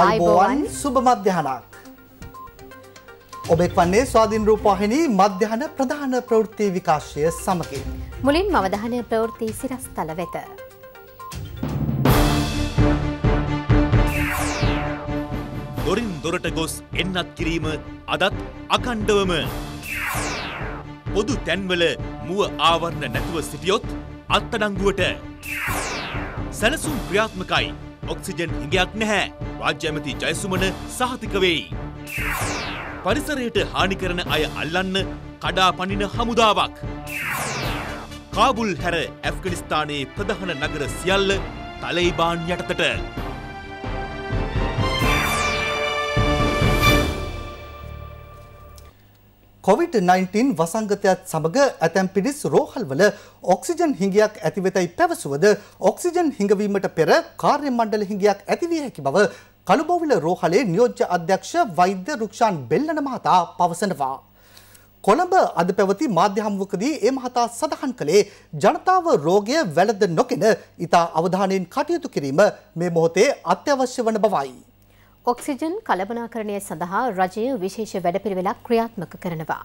ආයිබෝවන් සුබ මධ්‍යහනක්. ඔබෙක් වන්නේ ස්වාධීන් රූපවාහිනී මධ්‍යහන ප්‍රධාන ප්‍රවෘත්ති විකාශය සමගින්. මුලින් මවධානය ප්‍රවෘත්ති සිරස්තල වෙත. දොරින් දොරට ගොස් එන්නත් කිරීම අදත් අකණ්ඩවම. පොදු තැන්වල මුව ආවරණ නැතුව සිටියොත් අත්තඩංගුවට. සැලසුම් ක්‍රියාත්මකයි ඔක්සිජන් හිඟයක් නැහැ. රාජ්‍ය ඇමති ජයසුමන සහතික වෙයි. පරිසරයට හානි කරන අය අල්ලන්න කඩා පනින හමුදාවක්. කාබුල් හැර ඇෆ්ගනිස්තානයේ ප්‍රධාන නගර සියල්ල තලයිබාන් යටතට කොවිD-19 වසංගතයත් සමග ඇතැම් පිරිස් රෝහල්වල ඔක්සිජන් හිඟයක් ඇතිවෙතයි පැවසුවද ඔක්සිජන් හිඟවීමට පෙර කාර්ය මණ්ඩල හිඟයක් ඇතිවිය හැකි බව කළුබෝවිල රෝහලේ නියෝජ්‍ය අධ්‍යක්ෂ වෛද්‍ය රුක්ෂාන් බෙල්ලන මහතා පවසනවා. කොළඹ අද පැවති මාධ්‍ය හමුවකදී ඒ මහතා සඳහන් කළේ ජනතාව රෝගය වැළඳ නොකෙන ඉතා අවධානයෙන් කටයුතු කිරීම මේ මොහොතේ අත්‍යවශ්‍ය වන බවයි. ඔක්සිජන් කලබනාකරණය සඳහා රජය විශේෂ වැඩපිළිවෙලක් ක්‍රියාත්මක කරනවා.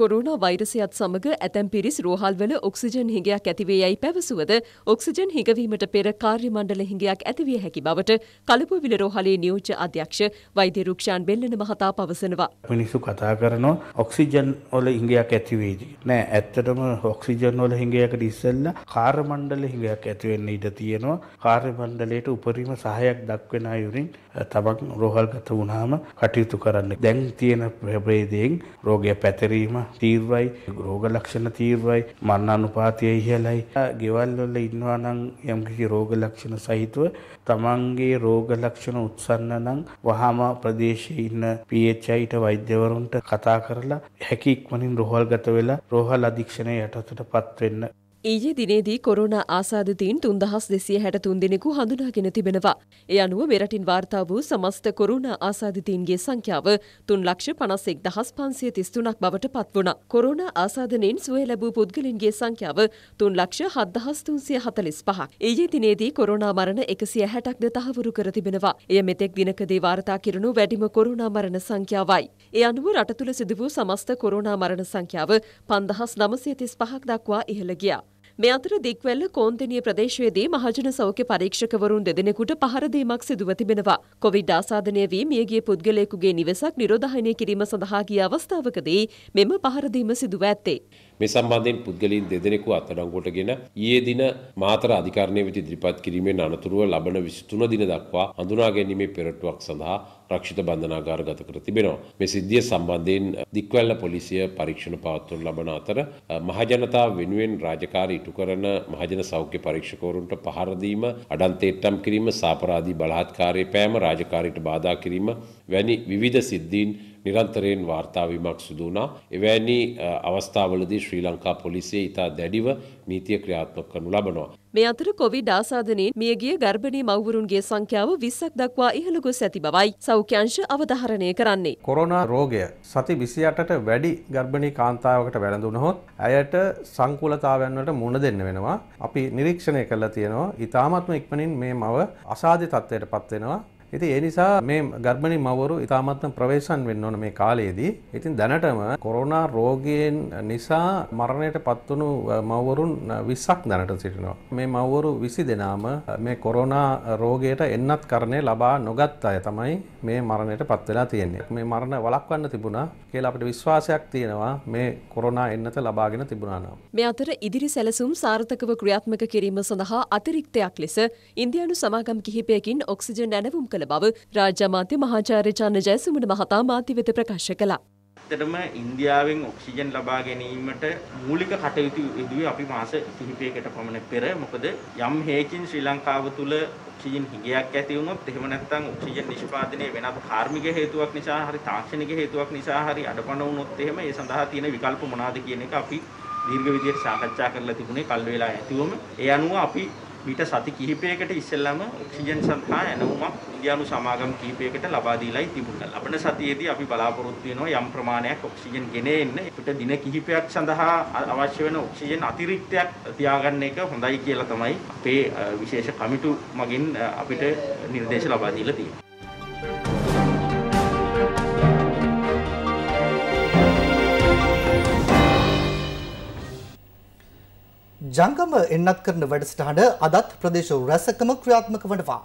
කොරුණා වෛරසයත් සමග ඇතැම් පිරිස් රෝහල්වල ඔක්සිජන් හිඟයක් ඇතිවේ යැයි පැවසුවද ඔක්සිජන් හිඟවීමට පෙර කාර්යමණ්ඩල හිඟයක් ඇතිවිය හැකි බවට කලපුවිල රෝහලේ නියෝජ්‍ය අධ්‍යක්ෂ වෛද්‍ය රුක්ෂාන් බෙල්ලන මහතා පවසනවා. මිනිස්සු කතා කරනවා ඔක්සිජන් වල හිඟයක් ඇති වෙයිද? නෑ ඇත්තටම ඔක්සිජන් වල හිඟයකට ඉස්සෙල්ලා කාර්යමණ්ඩල හිඟයක් ඇති වෙන්න ඉඩ තියෙනවා. කාර්යමණ්ඩලයට උපරිම සහයක් දක්වන අයුරින් තමන් රෝහල්ගත වුණාම කටයුතු කරන්න. දැන් තියෙන ප්‍රභේදයෙන් රෝගය පැතිරීම තීර්වයි රෝග ලක්ෂණ තීර්වයි මරණ අනුපාතය ඉහළයි ගෙවල්වල ඉන්නවා නම් යම්කිසි රෝග ලක්ෂණ සහිතව තමන්ගේ රෝග ලක්ෂණ උත්සන්න නම් වහාම ප්‍රදේශයේ ඉන්න PHIට වෛද්‍යවරුන්ට කතා කරලා හැකි ඉක්මනින් රෝහල්ගත වෙලා රෝහල් අධීක්ෂණය යටතට පත් වෙන්න ඊයේ දිනේදී කොරෝනා ආසාදිතීන් 3263 දෙනෙකු හඳුනාගෙන තිබෙනවා. ඒ අනුව මෙරටින් වාර්තා වූ සමස්ත කොරෝනා ආසාදිතීන්ගේ සංඛ්‍යාව 3,51,533ක් බවට පත් වුණා. කොරෝනා ආසාදනයෙන් සුවය ලැබූ පුද්ගලින්ගේ සංඛ්‍යාව 3,07,345ක්. ඊයේ දිනේදී කොරෝනා මරණ 160ක්ද තහවුරු කර තිබෙනවා. එය මෙතෙක් දිනකදී වාර්තා කිරුණු වැඩිම කොරෝනා මරණ සංඛ්‍යාවයි. ඒ අනුව රට තුළ සිදු වූ සමස්ත කොරෝනා මරණ සංඛ්‍යාව 5,935ක් දක්වා ඉහළ ගියා. මේ අතර දික්වැල්ල කෝන්තනිය ප්‍රදේශයේදී මහජන සෞඛ්‍ය පරීක්ෂකවරුන් දෙදෙනෙකුට පහර දීමක් සිදුව තිබෙනවා. කොවිඩ් ආසාදනය වී මියගිය පුද්ගලයෙකුගේ නිවසක් නිරෝධායනය කිරීම සඳහා ගිය අවස්ථාවකදී මෙම පහර දීම සිදුව ඇත්තේ. මේ සම්බන්ධයෙන් පුද්ගලයන් දෙදෙනෙකු අත්අඩංගුවටගෙන ඊයේ දින මාතර අධිකරණය වෙත ඉදිරිපත් කිරීමෙන් අනතුරුව ලබන 23 දින දක්වා හඳුනා ගැනීමේ පෙරටුවක් සඳහා රක්ෂිත බන්ධනාගාර ගත කර තිබෙනවා. මේ සිද්ධිය සම්බන්ධයෙන් දික්වැල්ල පොලිසිය පරීක්ෂණ පවත්වනු ලබන අතර මහජනතාව වෙනුවෙන් රාජකාරී ඉටු කරන මහජන සෞඛ්‍ය පරීක්ෂකවරුන්ට පහර දීම, අඩන්තේට්ටම් කිරීම, සාපරාධී බලාත්කාරයේ පෑම, රාජකාරීට බාධා කිරීම වැනි විවිධ සිද්ධීන් නිරන්තරයෙන් වාර්තාවීමක් සිදුවනා. එවැනි අවස්ථාවලදී ශ්‍රී ලංකා පොලිසිය ඉතා දැඩිව නීතිය ක්‍රියාත්මක කරනු ලබනවා. මේ අතර කොවිඩ් ආසාදනයෙන් මියගිය ගර්භණී මව්වරුන්ගේ සංඛ්‍යාව 20ක් දක්වා ඉහළ ගොස් ඇති බවයි සෞඛ්‍යංශ අවධාරණය කරන්නේ. කොරෝනා රෝගය සති 28ට වැඩි ගර්භණී කාන්තාවකට වැළඳුනහොත් ඇයට සංකූලතාවයන් වලට මුහුණ දෙන්න වෙනවා. අපි නිරීක්ෂණය කරලා තියෙනවා. ඊටාත්ම ඉක්මනින් මේ මව අසාධ්‍ය තත්ත්වයටපත් වෙනවා. ඉතින් ඒ නිසා මේ ගර්භණී මවවරු ඉතාමත්ම ප්‍රවේශම් වෙන්න ඕන මේ කාලයේදී. ඉතින් දැනටම කොරෝනා රෝගයෙන් නිසා මරණයට පත්වුණු මවවරුන් 20ක් දැනට සිටිනවා. මේ මවවරු 20 දෙනාම මේ කොරෝනා රෝගයට එන්නත් කරණේ ලබා නොගත් අය තමයි මේ මරණයට පත් වෙලා තියෙන්නේ. මේ මරණ වළක්වන්න තිබුණා කියලා අපිට විශ්වාසයක් තියෙනවා මේ කොරෝනා එන්නත ලබාගෙන තිබුණා නම්. මේ අතර ඉදිරි සැලසුම් සාර්ථකව ක්‍රියාත්මක කිරීම සඳහා අතිරික්තයක් ලෙස ඉන්දියානු සමාගම් කිහිපයකින් ඔක්සිජන් ඇනවුම් කළ බව රාජ්‍ය අමාත්‍ය මහාචාර්ය චන්න ජයසුමන මහතා මාධ්‍ය වෙත ප්‍රකාශ කළා. ඇත්තටම ඉන්දියාවෙන් ඔක්සිජන් ලබා ගැනීමට මූලික කටයුතු යෙදුවේ අපි මාස 30කකට පමණ පෙර. මොකද යම් හේකින් ශ්‍රී ලංකාව තුළ ඔක්සිජන් හිඟයක් ඇති වුණොත් එහෙම නැත්නම් ඔක්සිජන් නිෂ්පාදනයේ වෙනත් කාර්මික හේතුවක් නිසා හරි තාක්ෂණික හේතුවක් නිසා හරි අඩපණ වුණොත් එහෙම ඒ සඳහා තියෙන විකල්ප මොනවාද කියන එක අපි දීර්ඝ විදියට සාකච්ඡා කරලා තිබුණේ කල් වේලා ඇතිවම ඒ අනුව අපි මීට සති කිහිපයකට ඉස්සෙල්ලාම ඔක්සිජන් සඳහා ඇනවුමක් ඉන්දියානු සමාගම් කිහිපයකට ලබා දීලායි තිබුණා. අපේ සතියේදී අපි බලාපොරොත්තු වෙනවා යම් ප්‍රමාණයක් ඔක්සිජන් ගෙන එන්න. අපිට දින කිහිපයක් සඳහා අවශ්‍ය වෙන ඔක්සිජන් අතිරික්තයක් තියාගන්න එක හොඳයි කියලා තමයි අපේ විශේෂ කමිටු මගින් අපිට නිර්දේශ ලබා දීලා තියෙන්නේ. ජංගම එන්නත් කරන වැඩසටහන අදත් ප්‍රදේශ රැසකම ක්‍රියාත්මක වනවා.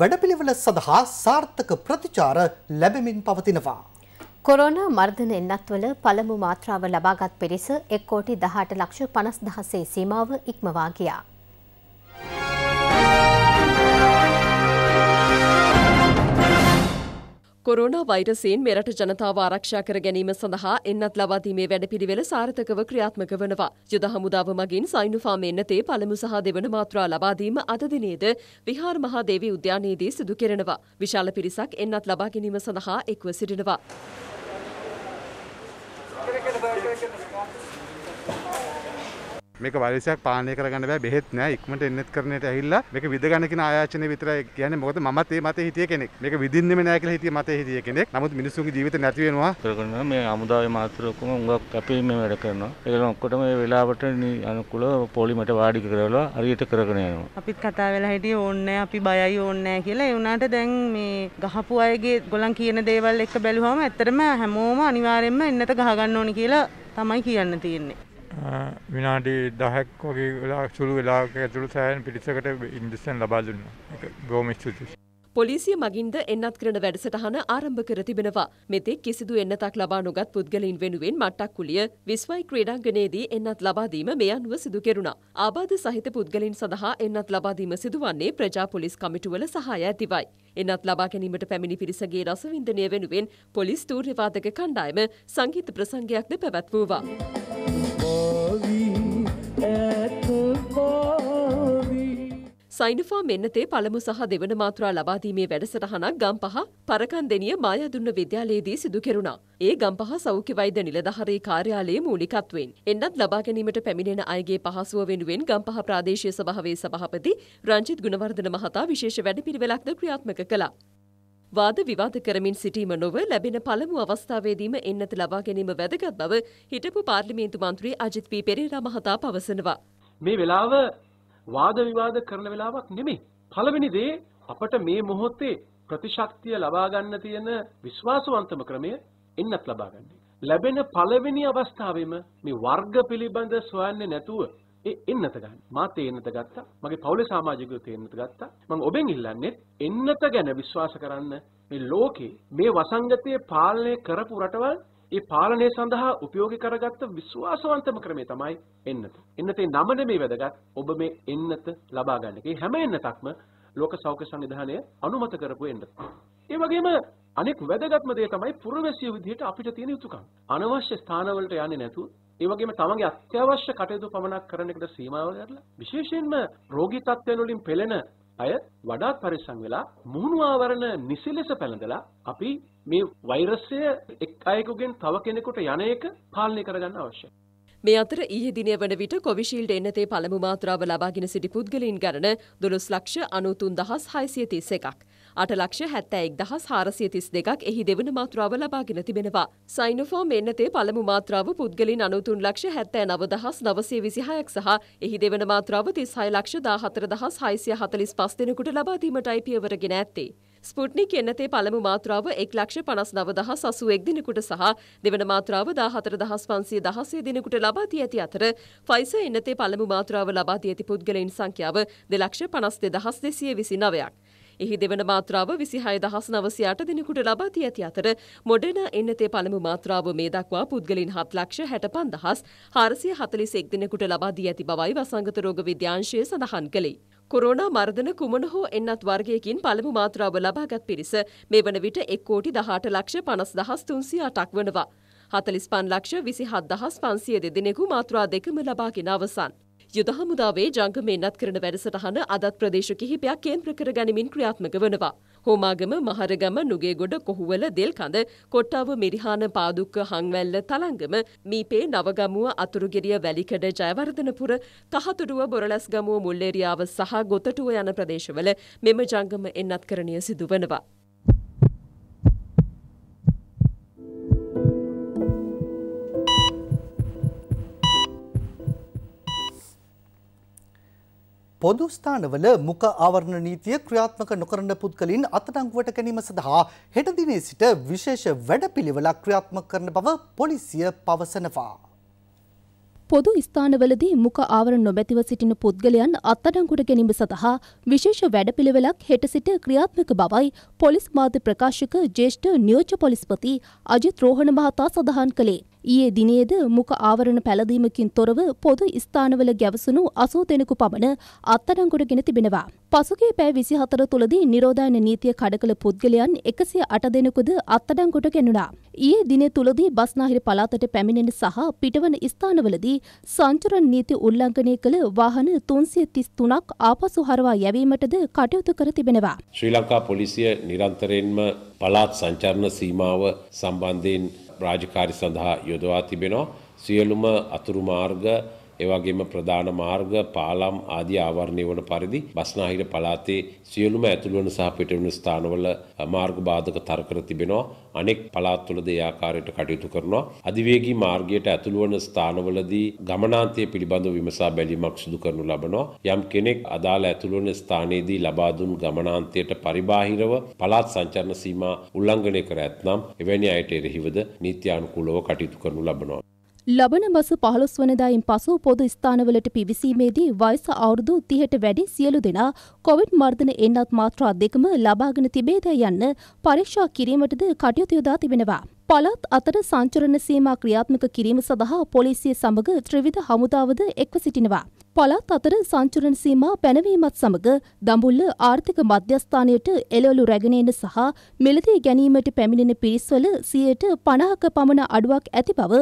වැඩපිළිවෙල සඳහා සාර්ථක ප්‍රතිචාර ලැබෙමින් පවතිනවා. කොරෝනා මර්ධන එන්නත්වල පළමු මාත්‍රාව ලබාගත් පිරිස එක් කෝටි 18 ලක්ෂ 50 දහසේ සීමාව ඉක්මවා ගියා. කොරෝනා වෛරසයෙන් මෙරට ජනතාව ආරක්ෂා කර ගැනීම සඳහා එන්නත් ලබාදීමේ වැඩපිළිවෙල සාර්ථකව ක්‍රියාත්මක වනවා. යුද හමුදාව මගින් සයිනුෆාම එන්නතේ පළමු සහ දෙවන මාත්‍රා ලබාදීම අද දිනේද විහාර මහා දේවී උද්‍යානයේදී සිදු කෙරෙනවා. විශාල පිරිසක් එන්නත් ලබා ගැනීම සඳහා එක්ව සිටිනවා. මේක වෛරසයක් පාලනය කරගන්න බෑ බෙහෙත් නෑ ඉක්මනට එන්නත් කරන්නට ඇහිල්ලා මේක විදගන්න කියන ආයාචනය විතරයි කියන්නේ මොකද මමත් ඒ මතේ හිටිය කෙනෙක් මේක විදින්නෙම නෑ කියලා හිටිය මතේ හිටිය කෙනෙක් නමුත් මිනිස්සුන්ගේ ජීවිත නැති වෙනවා කරගෙන මේ අමුදාවේ මාත්‍රකම උඟක් අපි මේ වැඩ කරනවා ඒකන ඔක්කොටම ඒ වෙලාවට අනුකූල පොලිමට වාඩි කරලා හරියට කරගෙන යනවා අපිත් කතා වෙලා හිටියේ ඕන්නේ අපි බයයි ඕන්නේ කියලා ඒ වුණාට දැන් මේ ගහපු අයගේ ගොලන් කියන දේවල් එක බැලුවම ඇත්තටම හැමෝම අනිවාර්යෙන්ම එන්නත ගහගන්න ඕනි කියලා තමයි කියන්න තියෙන්නේ විනාඩි 10ක් වගේ වෙලා සුළු වෙලාවක ඇතුළත සෑහෙන පිරිසකට ඉන්ජෙක්ෂන් ලබා දුන්නා. ඒක බොහොම ස්තුතියි. පොලිසිය මගින්ද එන්නත් කරන වැඩසටහන ආරම්භ කර තිබෙනවා. මෙතෙක් කිසිදු එන්නතක් ලබා නොගත් පුද්ගලයින් වෙනුවෙන් මට්ටක් කුලිය විස්වයි ක්‍රීඩාංගණයේදී එන්නත් ලබා දීම මේ අනුව සිදු කෙරුණා. ආබාධ සහිත පුද්ගලයින් සඳහා එන්නත් ලබා දීම සිදුවන්නේ ප්‍රජා පොලිස් කමිටුවල සහාය ඇතිවයි. එන්නත් ලබා ගැනීමට පැමිණි පිරිසගේ රසවින්දනය වෙනුවෙන් පොලිස් තූර්යවාදක කණ්ඩායම සංගීත ප්‍රසංගයක්ද පැවැත්වුවා. සයිනෆා මෙන්නතේ පළමු සහ දෙවන මාත්‍රා ලබාදීමේ වැඩසටහනක් ගම්පහ පරකන්දෙනිය මායදුන්න විද්‍යාලයේදී සිදු කෙරුණා. ඒ ගම්පහ සෞඛ්‍ය වෛද්‍ය නිලධාරී කාර්යාලයේ මූලිකත්වයෙන් එන්නත් ලබා ගැනීමට පැමිණෙන අයගේ පහසුව වෙනුවෙන් ගම්පහ ප්‍රාදේශීය සභාවේ සභාපති රංජිත් ගුණවර්ධන මහතා විශේෂ වැඩපිළිවෙලක්ද ක්‍රියාත්මක කළා. වාද විවාද කරමින් සිටීම නොව ලැබෙන පළමු අවස්ථාවේදීම එන්නත ලබා ගැනීම වැදගත් බව හිටපු පාර්ලිමේන්තු මන්ත්‍රී අජිත් පී පෙරේරා මහතා පවසනවා. මේ වෙලාව වාද විවාද කරන වෙලාවක් නෙමෙයි. පළවෙනි දේ අපට මේ මොහොතේ ප්‍රතිශක්තිය ලබා ගන්න තියෙන විශ්වාසවන්තම ක්‍රමය එන්නත් ලබා ගන්න එක. ලැබෙන පළවෙනි අවස්ථාවෙම මේ වර්ග පිළිබඳ සොයන්නේ නැතුව ඒ එන්නත ගන්න. මා තේන්නත ගත්තා. මගේ පවුලේ සමාජිකයෝ තේන්නත ගත්තා. මම ඔබෙන් ඉල්ලන්නේ එන්නත ගැන විශ්වාස කරන්න මේ ලෝකේ මේ වසංගතයේ පාලනය කරපු රටවල් ඒ පාලනය සඳහා උපයෝගී කරගත්ත විශ්වාසවන්තම ක්‍රමය තමයි එන්නත. එන්නතේ නම නෙමෙයි වැදගත්. ඔබ මේ එන්නත ලබා ගන්න එක. හැම එන්නතක්ම ලෝක සෞඛ්‍ය සංවිධානය අනුමත කරපු එන්නත. ඒ වගේම අනෙක් වැදගත්ම දේ තමයි පුරවැසිය විදිහට අපිට තියෙන යුතුයකම්. අනවශ්‍ය ස්ථානවලට යන්නේ නැතුව ඒ වගේම තමන්ගේ අත්‍යවශ්‍ය කටයුතු පමණක් කරන එකට සීමාව කරලා විශේෂයෙන්ම රෝගී තත්ත්වයන් වලින් පෙළෙන අය වඩාත් පරිස්සම් වෙලා මුහුණු ආවරණ නිසි ලෙස පැළඳලා අපි මේ වෛරසය එක් අයෙකුගෙන් තව කෙනෙකුට යන එක පාලනය කරගන්න අවශ්‍යයි. මේ අතර ඊයේ දිනය වන විට කොවිශීල්ඩ් එන්නතේ පළමු මාත්‍රාව ලබාගෙන සිටි පුද්ගලයන් ගණන 12 ලක්ෂ 93631ක්. අටලක්ෂ හැත්තෑ එක්දහස් හාරසිය තිස් දෙකක් එහි දෙවන මාත්‍රාව ලබාගෙන තිබෙනවා. සයිනෆෝම් එන්නතේ පළමු මාත්‍රාව පුද්ගලින් අනුතුන් ලක්ෂ හැත්තෑ නවදහස් නවසේ විසිහයක් සහ එහි දෙවන මාත්‍රාව තිස් හය ලක්ෂ දාහතර දහස් හයිසිය හතලිස් පස් දෙනෙකුට ලබාදීමටයි පියවරගෙන ඇත්තේ. ස්පුට්නික් එන්නතේ පළමු මාත්‍රාව එක් ලක්ෂ පනස් නවදහස් අසුවෙක් දිනකුට සහ දෙවන මාත්‍රාව දාහතර දහස් පන්සිය දහසේ දිනකුට ලබා දී ඇති අතර ෆයිස එන්නතේ පළමු මාත්‍රාව ලබා දී ඇති පුද්ගලයින් සංඛ්‍යාව දෙලක්ෂ පනස් දෙදහස් දෙසිය විසි නවයක්. එහි දෙවන මාත්‍රාව විසිහය දහස් නවසියාට දෙනෙකුට ලබාති ඇති අතර මොඩන එන්නතේ පළමු මාත්‍රාව මේ දක්වා පුද්ගලින් හත් ලක්ෂ හැට පන්දහස් හාරසිය හතලිස් එක් දෙනෙකුට ලබාදී ඇති බවයි වසංගත රෝග විද්‍යාංශය සඳහන් කළේ. කොරෝනා මර්ධන කුමන හෝ එන්නත් වර්ගයකින් පළමු මාත්‍රාව ලබාගත් පිරිස මේ වන විට එක් කෝටි දහට ලක්ෂ පනස් දහස් තුන්සිය අටක් වනවා. හතලිස් පන් ලක්ෂ විසි හත් දහස් පන්සිය දෙදෙනෙකු මාත්‍රා දෙකම ලබාගෙන අවසන්. යුද හමුදාවේ ජංගම එන්නත් කරන වැඩසටහන අදත් ප්‍රදේශ කිහිපයක් කේන්ද්‍ර කර ගැනීමින් ක්‍රියාත්මක වනවා. හෝමාගම මහරගම නුගේගොඩ කොහුවල දෙල්කඳ කොට්ටාව මිරිහාන පාදුක්ක හංවැල්ල තලංගම මීපේ නවගමුව අතුරුගෙරිය වැලිකඩ ජයවර්ධනපුර කහතුඩුව බොරලස් ගමුව මුල්ලේරියාව සහ ගොතටුව යන ප්‍රදේශවල මෙම ජංගම එන්නත් කරණය සිදුවනවා. පොදු ස්ථානවල මුඛ ආවරණ නීතිය ක්‍රියාත්මක නොකරන පුද්ගලින් අත්අඩංගුවට ගැනීම සඳහා හෙට දිනේ සිට විශේෂ වැඩපිළිවෙලක් ක්‍රියාත්මක කරන බව පොලිසිය පවසනවා. පොදු ස්ථානවලදී මුඛ ආවරණ නොමැතිව සිටින පුද්ගලයන් අත්අඩංගුවට ගැනීම සඳහා විශේෂ වැඩපිළිවෙලක් හෙට සිට ක්‍රියාත්මක බවයි පොලිස් මාධ්‍ය ප්‍රකාශක ජ්‍යෙෂ්ඨ නියෝජ්‍ය පොලිස්පති අජිත් රෝහණ මහතා සඳහන් කළේ. ඊයේ දිනේද මුඛ ආවරණ පැළඳීමකින් තොරව පොදු ස්ථානවල ගැවසුණු 80 දෙනෙකු පමණ අත්අඩංගුවටගෙන තිබෙනවා. පසුගිය පැය 24 තුලදී නිරෝධායන නීතිය කඩකල පුද්ගලයන් 108 දෙනෙකුද අත්අඩංගුවට ගෙනුණා. ඊයේ දිනේ තුලදී බස්නාහිර පළාතට පැමිණෙන සහ පිටවන ස්ථානවලදී සංචරණ නීති උල්ලංඝනය කළ වාහන 333ක් ආපසු හරවා යැවීමටද කටයුතු කර තිබෙනවා. ශ්‍රී ලංකා පොලිසිය නිරන්තරයෙන්ම පළාත් සංචරණ සීමාව සම්බන්ධයෙන් රාජකාරි සඳහා යොදවා තිබෙනවා. සියලුම අතුරු මාර්ග එවගේම ප්‍රධාන මාර්ග පාලම් ආදී ආවරණය වන පරිදි බස්නාහිර පළාතේ සියලුම ඇතුළු වන සහ පිටවන ස්ථානවල මාර්ග බාධක තර තිබෙනවා අනෙක් පළාත්වල දේ ආකාරයට කටයුතු කරනවා අධිවේගී මාර්ගයට ඇතුළු වන ස්ථානවලදී ගමනාන්තය පිළිබඳව විමසා බැලීමක් සිදු කරනු ලබනවා යම් කෙනෙක් අදාළ ඇතුළු වන ස්ථානයේදී ලබා දුන් ගමනාන්තයට පරිබාහිරව පළාත් සංචරණ සීමා උල්ලංඝනය කර ඇතනම් එවැනි අයට එරෙහිවද නීත්‍යානුකූලව කටයුතු කරනු ලබනවා ලබන මස පහළොස් වනදායින් පසු පොදු ස්ථානවලට පිවිසීමේදී වයස අවුරුදු තිහට වැඩි සියලු දෙනා කොවිඩ් මර්ධන එන්නත් මාත්‍රා දෙකම ලබාගෙන තිබේද යන්න පරීක්ෂා කිරීමටද කටයුතු යොදා තිබෙනවා. පළත් අතර සංචරණ සීමා ක්‍රියාත්මක කිරීම සඳහා පොලිසිය සමග ත්‍රිවිධ හමුදාවද එක්ව සිටිනවා. පළත් අතර සංචරණ සීමා පැනවීමත් සමග දඹුල්ල ආර්ථික මධ්‍යස්ථානයට එළවලු රැගෙන එන සහ මිලදී ගැනීමට පැමිණෙන පිරිස්වල 50ක පමණ අඩුවක් ඇති බව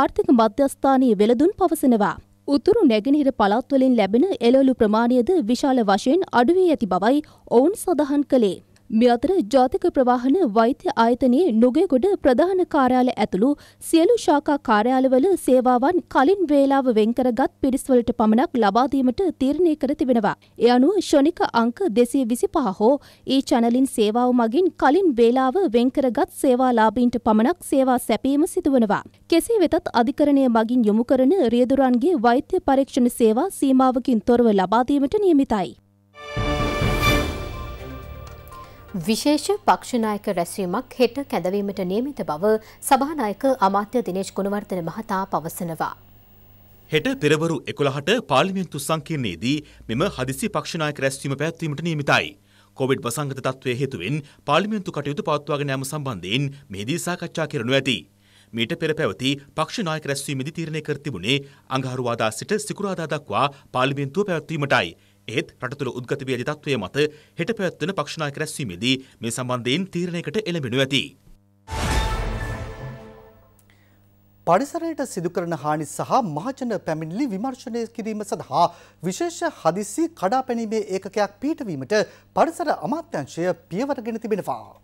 ආර්ථික මධ්‍යස්ථානයේ වෙළඳුන් පවසනවා. උතුරු නැගෙනහිර පළාත්වලින් ලැබෙන එළවලු ප්‍රමාණයද විශාල වශයෙන් අඩු වී ඇති බවයි ඔවුන් සඳහන් කළේ. මේ අතර ජාතික ප්‍රවාහන වෛද්‍ය ආයතනයේ නුගේගොඩ ප්‍රධාන කාර්යාලය ඇතුළු සියලු ශාඛා කාර්යාලවල සේවාවන් කලින් වේලාව වෙන්කරගත් පිරිස්වලට පමණක් ලබා දීමට තීරණය කර තිබෙනවා. ඒ අනුව ශනික අංක 225 හෝ ඊ චැනලින් සේවාව මගින් කලින් වේලාව වෙන්කරගත් සේවාලාභීන්ට පමණක් සේවා සැපීම සිදුවනවා. කෙසේ වෙතත් අධිකරණය මගින් යොමු කරන රියදුරන්ගේ වෛද්‍ය පරීක්ෂණ සේවා සීමාවකින් තොරව ලබා දීමට නියමිතයි. විශේෂ පක්ෂනායක රැස්වීමක් හෙට කැඳවීමට නියමිත බව සභානායක අමාත්‍ය දිනේශ් ගුණවර්ධන මහතා පවසනවා. හෙට පෙරවරු එකොළහට පාර්ලිමේන්තු සංකීර්ණයේදී මෙම හදිසි පක්ෂනායක රැස්වීම පැවැත්වීමට නියමිතයි. කොවිඩ් වසංගත තත්ත්වය හේතුවෙන් පාර්ලිමේන්තු කටයුතු පවත්වාගෙන යාම සම්බන්ධයෙන් මෙහිදී සාකච්ඡා කරනු ඇති. මීට පෙර පැවති පක්ෂනායක රැස්වීමේදී තීරණය කර තිබුණේ අඟහරුවාදා සිට සිකුරාදා දක්වා පාර්ලිමේන්තුව පැවැත්වීමටයි. එහෙත් රටතුළ උද්ගත වී ඇති තත්ත්වය මත හෙට පැවැත්වෙන පක්ෂනායක රැස්වීමේදී මේ සම්බන්ධයෙන් තීරණයකට එළඹෙනු ඇති. පරිසරයට සිදුකරන හානි සහ මහජන පැමිණිලි විමර්ශනය කිරීම සඳහා විශේෂ හදිසි කඩාපැනීමේ ඒකකයක් පීටවීමට පරිසර අමාත්‍යංශය පියවරගෙන තිබෙනවා.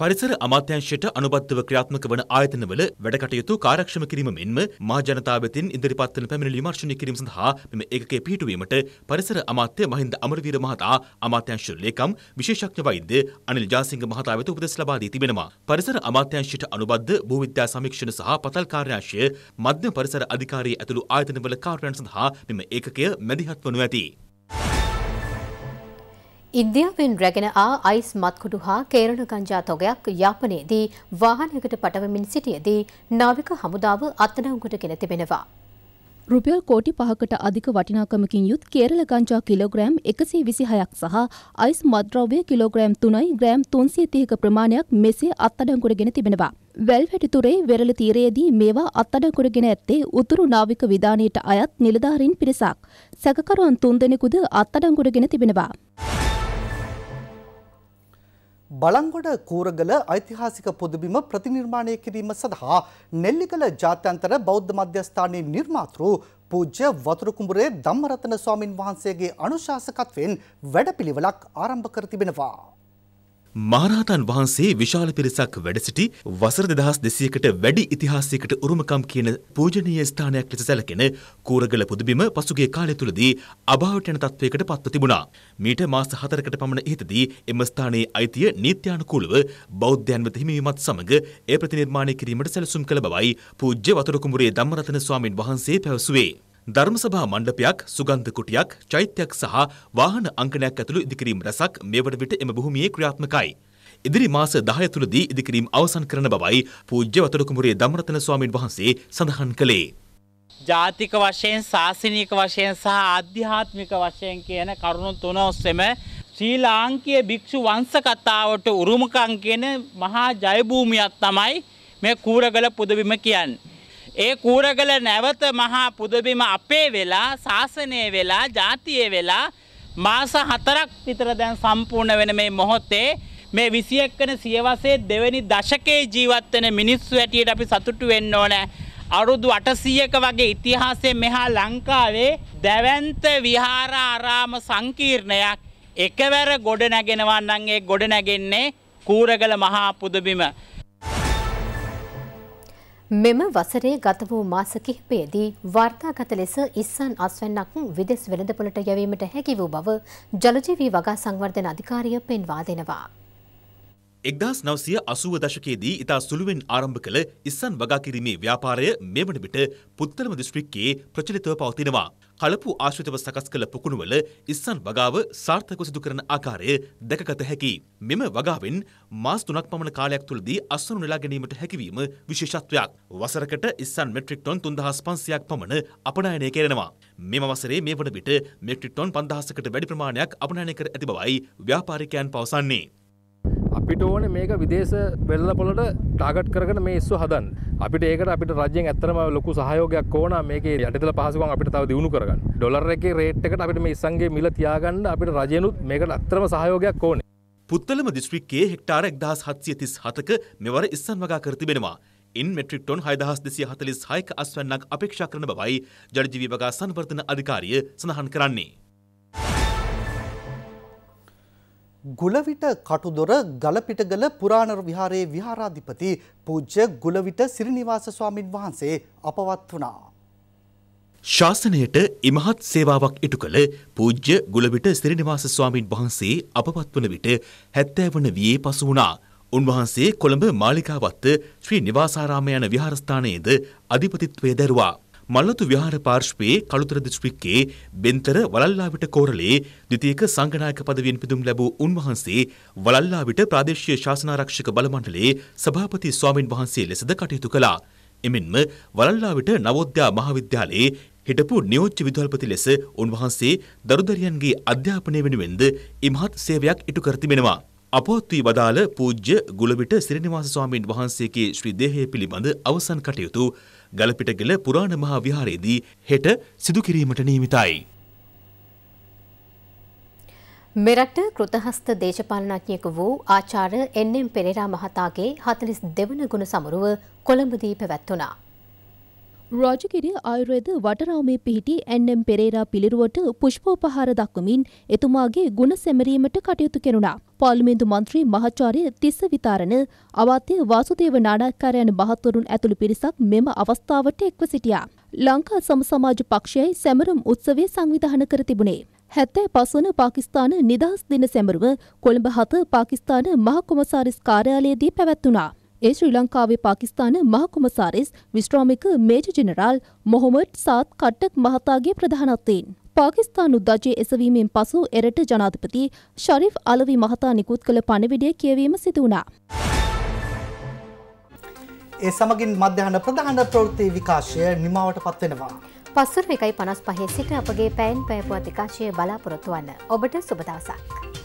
පරිසර අමාත්‍යංශයට අනුබද්ධව ක්‍රියාත්මක වන ආයතනවල වැඩකටයුතු කාර්යක්ෂම කිරීම මෙන්ම මහා ජනතාව වෙතින් ඉදිරිපත් වන පැමිණිලි විමර්ශනය කිරීම සඳහා මෙම ඒකකයේ පිහිටුවීමට පරිසර අමාත්‍ය මහින්ද අමරවීර මහතා අමාත්‍යංශ ලේකම් විශේෂඥ වෛද්‍ය අනිල් ජාසිංහ මහතා වෙත උපදෙස් ලබා දී තිබෙනවා. පරිසර අමාත්‍යංශයට අනුබද්ධ භූවිද්‍යා සමීක්ෂණ සහ පතල් කාර්යාංශය මධ්‍යම පරිසර අධිකාරිය ඇතුළු ආයතනවල කාර්යයන් සඳහා මෙම ඒකකය මැදිහත් වනු ඇති. ඉන්දියාවෙන් රැගෙන ආ අයිස් මත්කුඩු හා කේරණ ගංජා තොගයක් යාපනයේදී වාහනයකට පටවමින් සිටියදී නාවික හමුදාව අත්අඩංගුවට ගෙන තිබෙනවා. රුපියල් කෝටි පහකට අධික වටිනාකමකින් යුත් කේරළ ගංජා කිලෝග්‍රෑම් එකසේ විසිහයක් සහ අයිස් මද්‍රව්‍ය කිලෝග්‍රෑම් තුනයි ග්‍රෑම් තුන්සිය තිහක ප්‍රමාණයක් මෙසේ අත්අඩංගුවට ගෙන තිබෙනවා. වැල්වැටිතුරේ වෙරළ තීරයේදී මේවා අත්අඩංගුවටගෙන ඇත්තේ උතුරු නාවික විධානයට අයත් නිලධාරීන් පිරිසක්. සැකකරුවන් තුන්දෙනෙකුද අත්අඩංගුවටගෙන තිබෙනවා. බලංගොඩ කූරගල ඓතිහාසික පොදුබිම ප්‍රතිනිර්මාණය කිරීම සඳහා නෙල්ලිගල ජාත්‍යන්තර බෞද්ධ මධ්‍යස්ථානයේ නිර්මාතෘ පූජ්‍ය වතුරුකුඹුරේ ධම්මරතන ස්වාමින් වහන්සේගේ අනුශාසකත්වයෙන් වැඩපිළිවෙලක් ආරම්භ කර තිබෙනවා. මහරහතන් වහන්සේ විශාල පිරිසක් වැඩ සිටි වසර 2200කට වැඩි ඉතිහාසයකට උරුමකම් කියන පූජනීය ස්ථානයක් ලෙස සැලකෙන කූරගල පුදුබිම පසුගිය කාලය තුලදී අභාවට යන තත්වයකට පත්ව තිබුණා. මීට මාස 4කට පමණ ඉහතදී එම ස්ථානයේ අයිතිය නීත්‍යානුකූලව බෞද්ධයන් වෙත හිමිවීමත් සමග ඒ ප්‍රතිනිර්මාණය කිරීමට සැලසුම් කළ බවයි පූජ්‍ය වතුර කුඹුරේ ධම්මරතන ස්වාමින් වහන්සේ පැවසුවේ. ධර්මසභා මණ්ඩපයක්, සුගන්ධ කුටියක්, චෛත්‍යයක් සහ වාහන අංකණයක් ඇතුළු ඉදිකිරීම් රැසක් මේ වන විට එම භූමියේ ක්‍රියාත්මකයි. ඉදිරි මාස 10 තුලදී ඉදිකිරීම් අවසන් කරන බවයි පූජ්‍ය වතුර කුමරිය ධම්මරතන ස්වාමින් වහන්සේ සඳහන් කළේ. ජාතික වශයෙන්, සාසනික වශයෙන් සහ ආධ්‍යාත්මික වශයෙන් කියන කරුණු තුන ඔස්සේම ශ්‍රී ලාංකීය භික්ෂු වංශ කතාවට උරුමකම් කියන මහා ජයභූමියක් තමයි මේ කූරගල පුදබිම කියන්නේ. ඒ කූරගල නැවත මහා පුදබිම අපේ වෙලා ශාසනය වෙලා ජාතිය වෙලා මාස හතරක් විතර දැන් සම්පූර්ණ වෙන මේ මොහොතේ මේ විසියක් වන සියවසේ දෙවැනි දශකයේ ජීවත්වන මිනිස්සු ඇටියට අපි සතුටු වෙන්න ඕනෑ. අරුදු අටසීයක වගේ ඉතිහාසය මෙහා ලංකාවේ දැවන්ත විහාරාරාම සංකීර්ණයක් එකවැර ගොඩ නැගෙනවා නං ඒ ගොඩ නැගෙන්නේ කූරගල මහා පුදබිම. මෙම වසරේ ගත වූ මාස කිහිපයේදී වාර්තාගත ලෙස ඉස්සන් අස්වැන්නක් විදෙස් වෙළඳපොළට යැවීමට හැකි වූ බව ජලජීවී වගා සංවර්ධන අධිකාරිය පෙන්වා දෙනවා. එක්දස් නවසය අසුව දශකයේදී ඉතා සුළුවෙන් ආරම්භ කළ ඉස්සන් වගා කිරීමේ ව්‍යාපාරය මෙවන විට පුත්තලම දිස්ත්‍රික්කයේ ප්‍රචලිතව පවතිනවා. කලපු ආශ්‍රිතව සකස් කළ පුකුණුවල ඉස්සන් වගාව සාර්ථකව සිදු කරන ආකාරය දැකගත හැකියි. මෙම වගාවෙන් මාස් තුනක් පමණ කාලයක් තුළදී අස්වනු නෙලා ගැනීමට හැකිවීම විශේෂත්වයක්. වසරකට ඉස්සන් මෙට්‍රික් ටොන් 3500ක් පමණ අපනයනය කරනවා. මෙම වසරේ මේ වන විට මෙට්‍රික් ටොන් 5000කට වැඩි ප්‍රමාණයක් අපනයනය කර ඇති බවයි ව්‍යාපාරිකයන් පවසන්නේ. අපිට ඕනේ මේක විදේශ වෙළඳපොළට ටාගට් කරගෙන මේ ඉස්සු හදන්න. අපිට ඒකට අපිට රජයෙන් ඇත්තටම ලොකු සහයෝගයක් ඕන මේකේ යටිතල පහසුකම් අපිට තව දියුණු කරගන්න. ඩොලර් එකේ රේට් එකට අපිට මේ ඉස්සන්ගේ මිල තියාගන්න අපිට රජයනුත් මේකට ඇත්තටම සහයෝගයක් ඕනේ. පුත්තලම දිස්ත්‍රික්කයේ හෙක්ටාර 1737ක මෙවර ඉස්සන් වගා කර තිබෙනවා. ඉන් මෙට්‍රික් ටොන් 6246 හයක අස්වැන්නක් අපේක්ෂා කරන බවයි ජලජීවී වගා සංවර්ධන අධිකාරිය සඳහන් කරන්නේ. ගුලවිට කටුදොර ගලපිටගල පුරාණ විහාරයේ විහාරාධිපති පූජ්‍ය ගුලවිට සිරිනිවාස ස්වාමින් වහන්සේ අපවත් වුණා. ශාසනයට ඉමහත් සේවාවක් ඉටු කළ පූජ්‍ය ගුලවිට සිරිනිවාස ස්වාමින් වහන්සේ අපවත් වන විට හැත්තෑවන වියේ පසු වුණා. උන්වහන්සේ කොළඹ මාලිකාවත්ත ශ්‍රී නිවාසාරාම යන විහාරස්ථානයේද අධිපතිත්වය දැරුවා. මල්ලතු විහාර පාර්ශ්වයේ කළුතර දිස්ත්‍රික්කයේ බෙන්තර වලල්ලාවිට කෝරළේ ද්විතීක සංඝනායක පදවියෙන් පිදුම් ලැබූ උන්වහන්සේ වලල්ලාවිට ප්‍රාදේශීය ශාසනාරක්ෂක බල මණ්ඩලයේ සභාපති ස්වාමින් වහන්සේ ලෙසද කටයුතු කළා. එමෙන්ම වලල්ලාවිට නවෝද්‍යා මහාවිද්‍යාලයේ හිටපු නියෝජ්‍ය විදුහල්පති ලෙස උන්වහන්සේ දරුදරියන්ගේ අධ්‍යාපනය වෙනුවෙන්ද ඉමහත් සේවයක් ඉටු කර තිබෙනවා. අපවත් වී වදාළ පූජ්‍ය ගුලවිට සිරිනිවාස ස්වාමීන් වහන්සේගේ ශ්‍රී දේහය පිළිබඳ අවසන් කටයුතු ගලපිටගල පුරාණ මහා විහාරයේදී හෙට සිදු කිරීමට නියමිතයි. මෙරට කෘතහස්ත දේශපාලනඥයෙකු වූ ආචාර්ය එන්.එම්. පෙරේරා මහතාගේ 42 වන ගුණ සමරුව කොළඹදී පැවැත්වුණා. රාජකිරිය ආයුර්වේද වටරාමේ පිහිටි ඇන්නම් පෙරේරා පිළිරුවට පුෂ්පෝපහාර දක්වමින් එතුමාගේ ගුණ සැමරීමට කටයුතු කෙරුණා. පාර්ලිමේන්තු මන්ත්‍රී මහාචාර්ය තිස්ස විතාරණ අමාත්‍ය වාසුදේව නාඩාකාරයන් මහත්වරුන් ඇතුළු පිරිසක් මෙම අවස්ථාවට එක්ව සිටියා. ලංකා සමසමාජ පක්ෂයයි සැමරුම් උත්සවය සංවිධාන කර තිබුණේ. හැත්තෑ පස්වන පාකිස්තාන නිදහස් දින සැමරුව කොළඹ හත පාකිස්තාන මහකොමසාරිස් කාර්යාලයේදී පැවැත්වුණා. ඒ ශ්‍රී ලංකාවේ පාකිස්ාන මහකුමසාරිස් විශ්‍රාමික මේජ ජෙනරාල් මොහොමට් සාත් කට්ටක් මහතාගේ ප්‍රධානත්වයෙන්. පාකිස්ාන උද්දජය එසවීමෙන් පසු එරට ජනාධපති ශරිෆ් අලවි මහතා නිකුත් කළ පණවිඩිය කියවීම සිදු වුණා. ඒ සමගින් මධ්‍යහන ප්‍රධාන ප්‍රවෘත්ති විකාශය නිමාවට පත්වෙනවා. පස්සර එකයි පනස් පහේ සිට අපගේ පැයින් පැපුවතිකාශය බලාපොරොත්තුවන්න ඔබට සුබදවසක්.